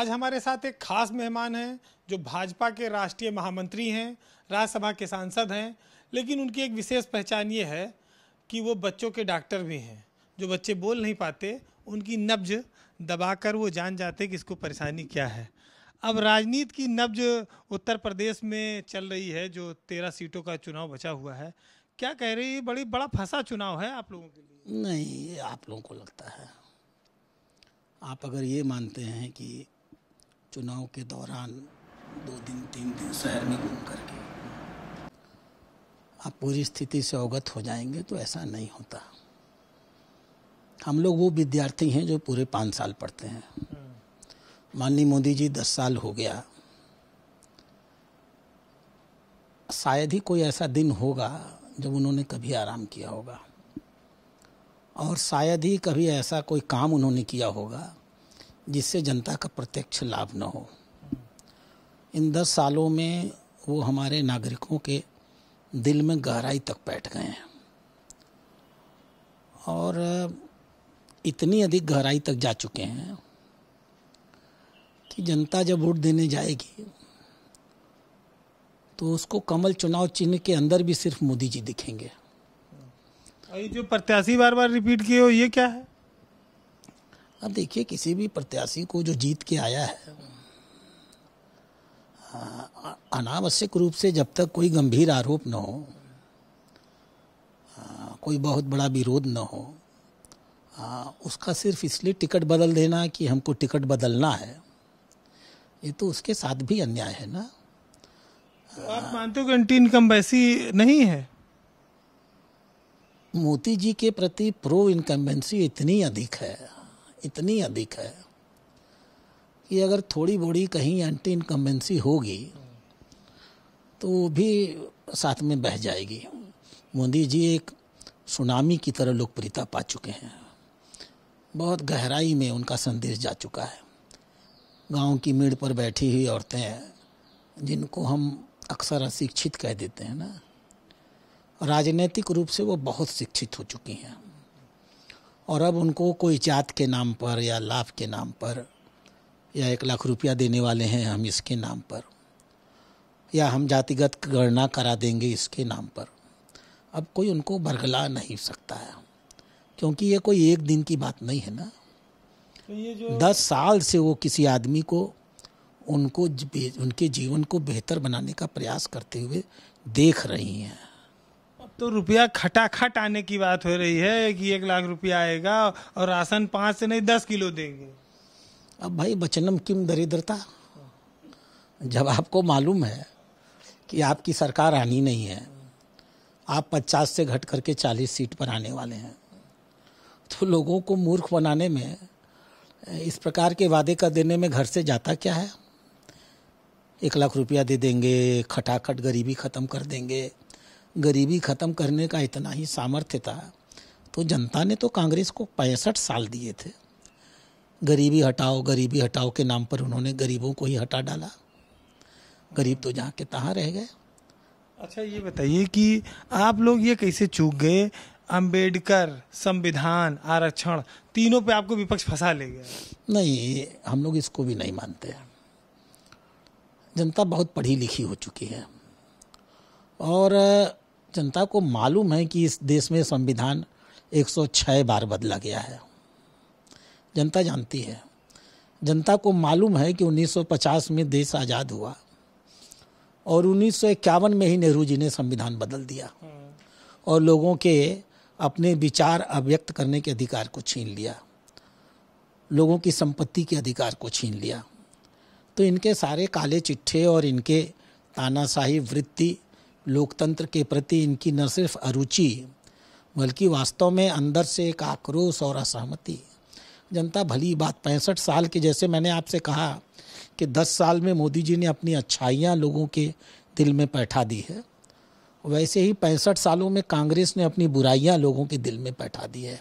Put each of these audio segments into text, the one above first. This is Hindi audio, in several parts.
आज हमारे साथ एक खास मेहमान हैं जो भाजपा के राष्ट्रीय महामंत्री हैं राज्यसभा के सांसद हैं लेकिन उनकी एक विशेष पहचान ये है कि वो बच्चों के डॉक्टर भी हैं जो बच्चे बोल नहीं पाते उनकी नब्ज दबाकर वो जान जाते कि इसको परेशानी क्या है अब राजनीति की नब्ज उत्तर प्रदेश में चल रही है जो तेरह सीटों का चुनाव बचा हुआ है क्या कह रही है बड़ी बड़ा फंसा चुनाव है आप लोगों के लिए नहीं ये आप लोगों को लगता है आप अगर ये मानते हैं कि चुनाव के दौरान दो दिन तीन दिन शहर में घूम करके आप पूरी स्थिति से अवगत हो जाएंगे तो ऐसा नहीं होता हम लोग वो विद्यार्थी हैं जो पूरे पाँच साल पढ़ते हैं माननीय मोदी जी दस साल हो गया शायद ही कोई ऐसा दिन होगा जब उन्होंने कभी आराम किया होगा और शायद ही कभी ऐसा कोई काम उन्होंने किया होगा जिससे जनता का प्रत्यक्ष लाभ न हो इन दस सालों में वो हमारे नागरिकों के दिल में गहराई तक बैठ गए हैं और इतनी अधिक गहराई तक जा चुके हैं कि जनता जब वोट देने जाएगी तो उसको कमल चुनाव चिन्ह के अंदर भी सिर्फ मोदी जी दिखेंगे जो प्रत्याशी बार बार रिपीट किए हो ये क्या है अब हाँ, देखिए किसी भी प्रत्याशी को जो जीत के आया है हाँ, अनावश्यक रूप से जब तक कोई गंभीर आरोप न हो हाँ, कोई बहुत बड़ा विरोध न हो आ, उसका सिर्फ इसलिए टिकट बदल देना कि हमको टिकट बदलना है ये तो उसके साथ भी अन्याय है ना तो आप मानते हो कि एंटी इनकम वैसी नहीं है मोती जी के प्रति प्रो इनकम्बेंसी इतनी अधिक है इतनी अधिक है कि अगर थोड़ी बड़ी कहीं एंटी इनकम्बेंसी होगी तो वो भी साथ में बह जाएगी मोदी जी एक सुनामी की तरह लोकप्रियता पा चुके हैं बहुत गहराई में उनका संदेश जा चुका है गांव की मीड़ पर बैठी हुई औरतें जिनको हम अक्सर अशिक्षित कह देते हैं ना राजनीतिक रूप से वो बहुत शिक्षित हो चुकी हैं और अब उनको कोई जात के नाम पर या लाभ के नाम पर या एक लाख रुपया देने वाले हैं हम इसके नाम पर या हम जातिगत गणना करा देंगे इसके नाम पर अब कोई उनको बरगला नहीं सकता है क्योंकि ये कोई एक दिन की बात नहीं है ना तो ये जो दस साल से वो किसी आदमी को उनको उनके जीवन को बेहतर बनाने का प्रयास करते हुए देख रही हैं तो रुपया खटाखट आने की बात हो रही है कि एक लाख रुपया आएगा और राशन पाँच से नहीं दस किलो देंगे अब भाई बचनम किम दरिद्रता जब आपको मालूम है कि आपकी सरकार आनी नहीं है आप पचास से घट करके चालीस सीट पर आने वाले हैं तो लोगों को मूर्ख बनाने में इस प्रकार के वादे का देने में घर से जाता क्या है एक लाख रुपया दे देंगे खटाखट गरीबी ख़त्म कर देंगे गरीबी ख़त्म करने का इतना ही सामर्थ्य था तो जनता ने तो कांग्रेस को पैंसठ साल दिए थे गरीबी हटाओ गरीबी हटाओ के नाम पर उन्होंने गरीबों को ही हटा डाला गरीब तो जहाँ के तहाँ रह गए अच्छा ये बताइए कि आप लोग ये कैसे चूक गए अंबेडकर संविधान आरक्षण तीनों पे आपको विपक्ष फंसा ले गया नहीं हम लोग इसको भी नहीं मानते जनता बहुत पढ़ी लिखी हो चुकी है और जनता को मालूम है कि इस देश में संविधान 106 बार बदला गया है जनता जानती है जनता को मालूम है कि 1950 में देश आज़ाद हुआ और उन्नीस में ही नेहरू जी ने संविधान बदल दिया और लोगों के अपने विचार अव्यक्त करने के अधिकार को छीन लिया लोगों की संपत्ति के अधिकार को छीन लिया तो इनके सारे काले चिट्ठे और इनके तानाशाही वृत्ति लोकतंत्र के प्रति इनकी न सिर्फ अरुचि बल्कि वास्तव में अंदर से एक आक्रोश और असहमति जनता भली बात पैंसठ साल के जैसे मैंने आपसे कहा कि दस साल में मोदी जी ने अपनी अच्छाइयाँ लोगों के दिल में बैठा दी है वैसे ही पैंसठ सालों में कांग्रेस ने अपनी बुराइयाँ लोगों के दिल में बैठा दी है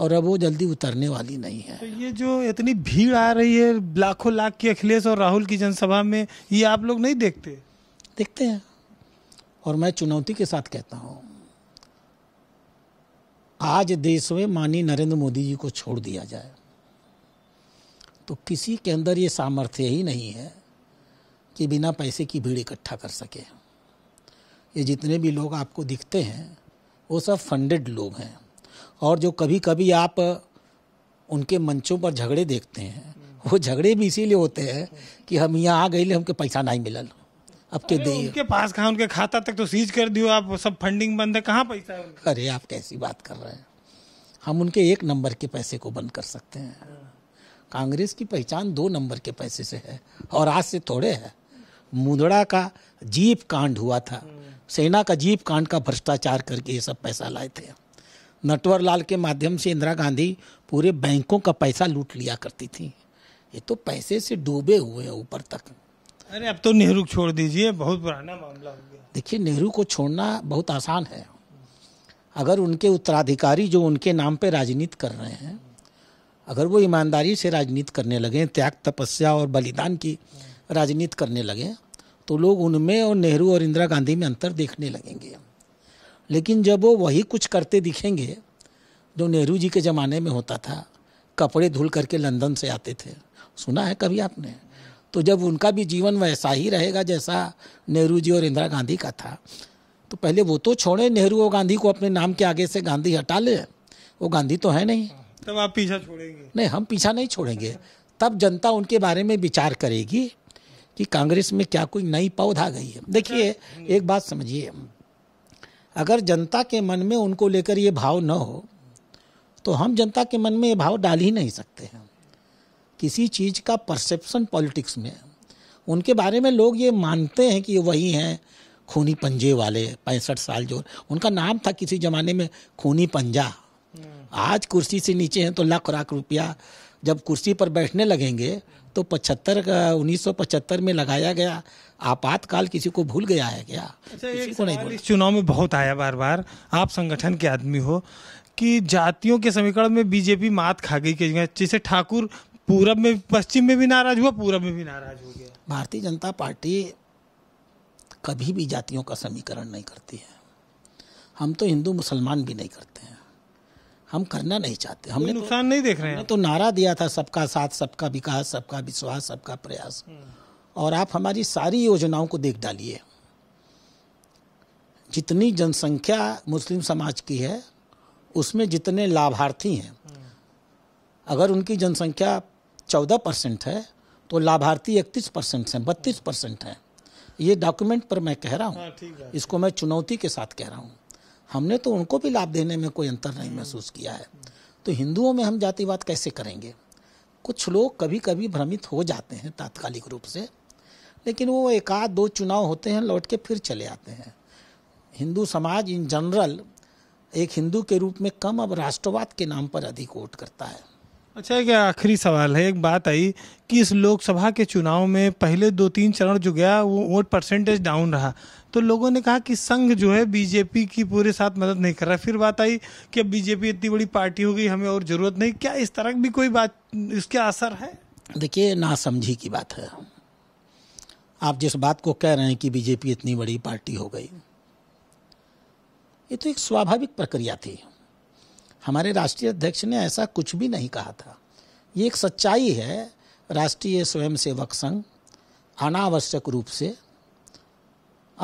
और अब वो जल्दी उतरने वाली नहीं है तो ये जो इतनी भीड़ आ रही है लाखों लाख की अखिलेश और राहुल की जनसभा में ये आप लोग नहीं देखते देखते हैं और मैं चुनौती के साथ कहता हूँ आज देश में माननीय नरेंद्र मोदी जी को छोड़ दिया जाए तो किसी के अंदर ये सामर्थ्य ही नहीं है कि बिना पैसे की भीड़ इकट्ठा कर सके ये जितने भी लोग आपको दिखते हैं वो सब फंडेड लोग हैं और जो कभी कभी आप उनके मंचों पर झगड़े देखते हैं वो झगड़े भी इसीलिए होते हैं कि हम यहाँ आ गए हमके पैसा नहीं मिलल अब तो दे उनके पास कहा उनके खाता तक तो सीज कर दियो आप सब फंडिंग बंद है कहाँ पैसा है अरे आप कैसी बात कर रहे हैं हम उनके एक नंबर के पैसे को बंद कर सकते हैं कांग्रेस की पहचान दो नंबर के पैसे से है और आज से थोड़े है मुदड़ा का जीप कांड हुआ था सेना का जीप कांड का भ्रष्टाचार करके ये सब पैसा लाए थे नटवर लाल के माध्यम से इंदिरा गांधी पूरे बैंकों का पैसा लूट लिया करती थी ये तो पैसे से डूबे हुए हैं ऊपर तक अरे अब तो नेहरू छोड़ दीजिए बहुत पुराना मामला हो गया देखिए नेहरू को छोड़ना बहुत आसान है अगर उनके उत्तराधिकारी जो उनके नाम पर राजनीति कर रहे हैं अगर वो ईमानदारी से राजनीति करने लगे त्याग तपस्या और बलिदान की राजनीति करने लगे तो लोग उनमें और नेहरू और इंदिरा गांधी में अंतर देखने लगेंगे लेकिन जब वो वही कुछ करते दिखेंगे जो नेहरू जी के ज़माने में होता था कपड़े धुल करके लंदन से आते थे सुना है कभी आपने तो जब उनका भी जीवन वैसा ही रहेगा जैसा नेहरू जी और इंदिरा गांधी का था तो पहले वो तो छोड़े नेहरू और गांधी को अपने नाम के आगे से गांधी हटा ले वो गांधी तो है नहीं तब आप पीछा छोड़ेंगे नहीं हम पीछा नहीं छोड़ेंगे तब जनता उनके बारे में विचार करेगी कि कांग्रेस में क्या कोई नई पौध आ गई है देखिए एक बात समझिए अगर जनता के मन में उनको लेकर ये भाव न हो तो हम जनता के मन में ये भाव डाल ही नहीं सकते हैं किसी चीज़ का परसेप्शन पॉलिटिक्स में उनके बारे में लोग ये मानते हैं कि ये वही हैं खूनी पंजे वाले पैंसठ साल जो उनका नाम था किसी ज़माने में खूनी पंजा आज कुर्सी से नीचे हैं तो लाख लाख रुपया जब कुर्सी पर बैठने लगेंगे तो पचहत्तर उन्नीस सौ पचहत्तर में लगाया गया आपातकाल किसी को भूल गया है क्या अच्छा, किसी को नहीं इस चुनाव में बहुत आया बार बार आप संगठन के आदमी हो कि जातियों के समीकरण में बीजेपी मात खा गई जगह जैसे ठाकुर पूरब में पश्चिम में भी नाराज हुआ पूरब में भी नाराज हो गया भारतीय जनता पार्टी कभी भी जातियों का समीकरण नहीं करती है हम तो हिंदू मुसलमान भी नहीं करते हैं हम करना नहीं चाहते हमने तो- नुकसान तो, नहीं देख रहे हैं तो नारा दिया था सबका साथ सबका विकास सबका विश्वास सबका प्रयास हम्म। और आप हमारी सारी योजनाओं को देख डालिए जितनी जनसंख्या मुस्लिम समाज की है उसमें जितने लाभार्थी हैं हम्म। अगर उनकी जनसंख्या चौदह परसेंट है तो लाभार्थी इकतीस परसेंट हैं बत्तीस परसेंट हैं ये डॉक्यूमेंट पर मैं कह रहा हूँ हाँ, इसको मैं चुनौती के साथ कह रहा हूँ हमने तो उनको भी लाभ देने में कोई अंतर नहीं महसूस किया है तो हिंदुओं में हम जातिवाद कैसे करेंगे कुछ लोग कभी कभी भ्रमित हो जाते हैं तात्कालिक रूप से लेकिन वो एक आध दो चुनाव होते हैं लौट के फिर चले आते हैं हिंदू समाज इन जनरल एक हिंदू के रूप में कम अब राष्ट्रवाद के नाम पर अधिक वोट करता है अच्छा एक आखिरी सवाल है एक बात आई कि इस लोकसभा के चुनाव में पहले दो तीन चरण जो गया वो वोट परसेंटेज डाउन रहा तो लोगों ने कहा कि संघ जो है बीजेपी की पूरे साथ मदद नहीं कर रहा फिर बात आई कि अब बीजेपी इतनी बड़ी पार्टी हो गई हमें और ज़रूरत नहीं क्या इस तरह भी कोई बात इसका असर है देखिए नासमझी की बात है आप जिस बात को कह रहे हैं कि बीजेपी इतनी बड़ी पार्टी हो गई ये तो एक स्वाभाविक प्रक्रिया थी हमारे राष्ट्रीय अध्यक्ष ने ऐसा कुछ भी नहीं कहा था ये एक सच्चाई है राष्ट्रीय स्वयंसेवक संघ अनावश्यक रूप से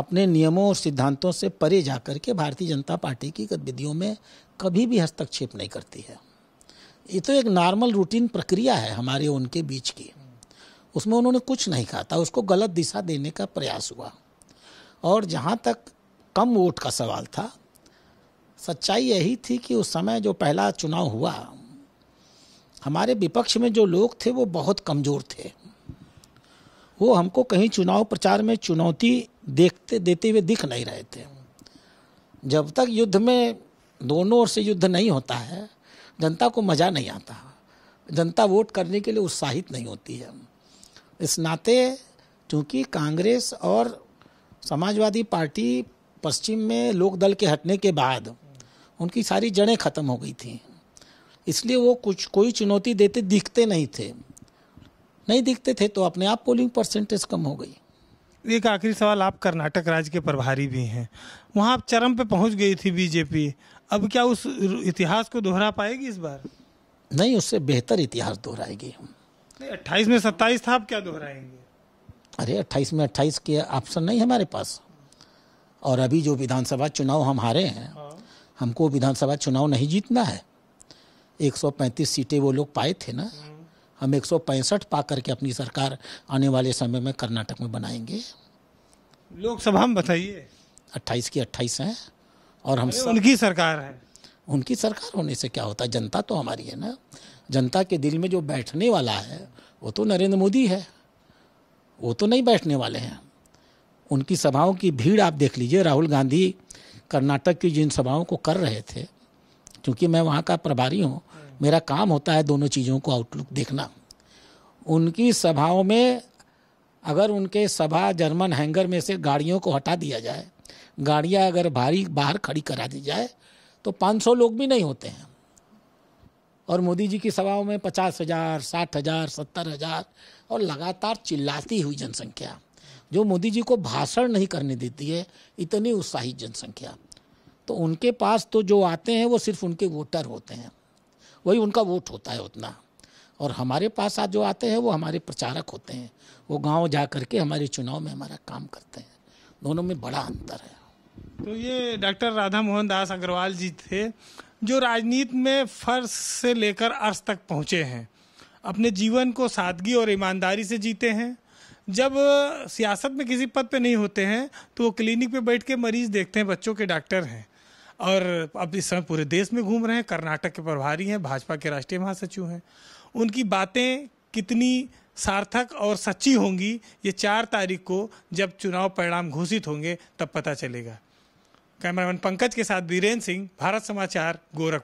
अपने नियमों और सिद्धांतों से परे जा कर के भारतीय जनता पार्टी की गतिविधियों में कभी भी हस्तक्षेप नहीं करती है ये तो एक नॉर्मल रूटीन प्रक्रिया है हमारे उनके बीच की उसमें उन्होंने कुछ नहीं कहा था उसको गलत दिशा देने का प्रयास हुआ और जहाँ तक कम वोट का सवाल था सच्चाई यही थी कि उस समय जो पहला चुनाव हुआ हमारे विपक्ष में जो लोग थे वो बहुत कमज़ोर थे वो हमको कहीं चुनाव प्रचार में चुनौती देखते देते हुए दिख नहीं रहे थे जब तक युद्ध में दोनों ओर से युद्ध नहीं होता है जनता को मज़ा नहीं आता जनता वोट करने के लिए उत्साहित नहीं होती है इस नाते चूँकि कांग्रेस और समाजवादी पार्टी पश्चिम में लोकदल के हटने के बाद उनकी सारी जड़ें ख़त्म हो गई थी इसलिए वो कुछ कोई चुनौती देते दिखते नहीं थे नहीं दिखते थे तो अपने आप पोलिंग परसेंटेज कम हो गई एक आखिरी सवाल आप कर्नाटक राज्य के प्रभारी भी हैं वहाँ आप चरम पे पहुँच गई थी बीजेपी अब क्या उस इतिहास को दोहरा पाएगी इस बार नहीं उससे बेहतर इतिहास दोहराएगी अट्ठाईस में सत्ताईस था आप क्या दोहराएंगे अरे अट्ठाईस में अट्ठाईस के ऑप्शन नहीं हमारे पास और अभी जो विधानसभा चुनाव हम हारे हैं हमको विधानसभा चुनाव नहीं जीतना है 135 सीटें वो लोग पाए थे ना हम एक पा करके अपनी सरकार आने वाले समय में कर्नाटक में बनाएंगे लोकसभा में बताइए 28 की 28 हैं और हम सर... उनकी सरकार है उनकी सरकार होने से क्या होता है जनता तो हमारी है ना जनता के दिल में जो बैठने वाला है वो तो नरेंद्र मोदी है वो तो नहीं बैठने वाले हैं उनकी सभाओं की भीड़ आप देख लीजिए राहुल गांधी कर्नाटक की जिन सभाओं को कर रहे थे क्योंकि मैं वहाँ का प्रभारी हूँ मेरा काम होता है दोनों चीज़ों को आउटलुक देखना उनकी सभाओं में अगर उनके सभा जर्मन हैंगर में से गाड़ियों को हटा दिया जाए गाड़ियाँ अगर भारी बाहर खड़ी करा दी जाए तो 500 लोग भी नहीं होते हैं और मोदी जी की सभाओं में पचास हज़ार साठ हज़ार सत्तर हज़ार और लगातार चिल्लाती हुई जनसंख्या जो मोदी जी को भाषण नहीं करने देती है इतनी उत्साहित जनसंख्या तो उनके पास तो जो आते हैं वो सिर्फ उनके वोटर होते हैं वही उनका वोट होता है उतना और हमारे पास आज जो आते हैं वो हमारे प्रचारक होते हैं वो गांव जा करके हमारे चुनाव में हमारा काम करते हैं दोनों में बड़ा अंतर है तो ये डॉक्टर राधा मोहन दास अग्रवाल जी थे जो राजनीति में फर्श से लेकर अर्श तक पहुँचे हैं अपने जीवन को सादगी और ईमानदारी से जीते हैं जब सियासत में किसी पद पे नहीं होते हैं तो वो क्लिनिक पे बैठ के मरीज देखते हैं बच्चों के डॉक्टर हैं और अब इस समय पूरे देश में घूम रहे हैं कर्नाटक के प्रभारी हैं भाजपा के राष्ट्रीय महासचिव हैं उनकी बातें कितनी सार्थक और सच्ची होंगी ये चार तारीख को जब चुनाव परिणाम घोषित होंगे तब पता चलेगा कैमरामैन पंकज के साथ वीरेंद्र सिंह भारत समाचार गोरखपुर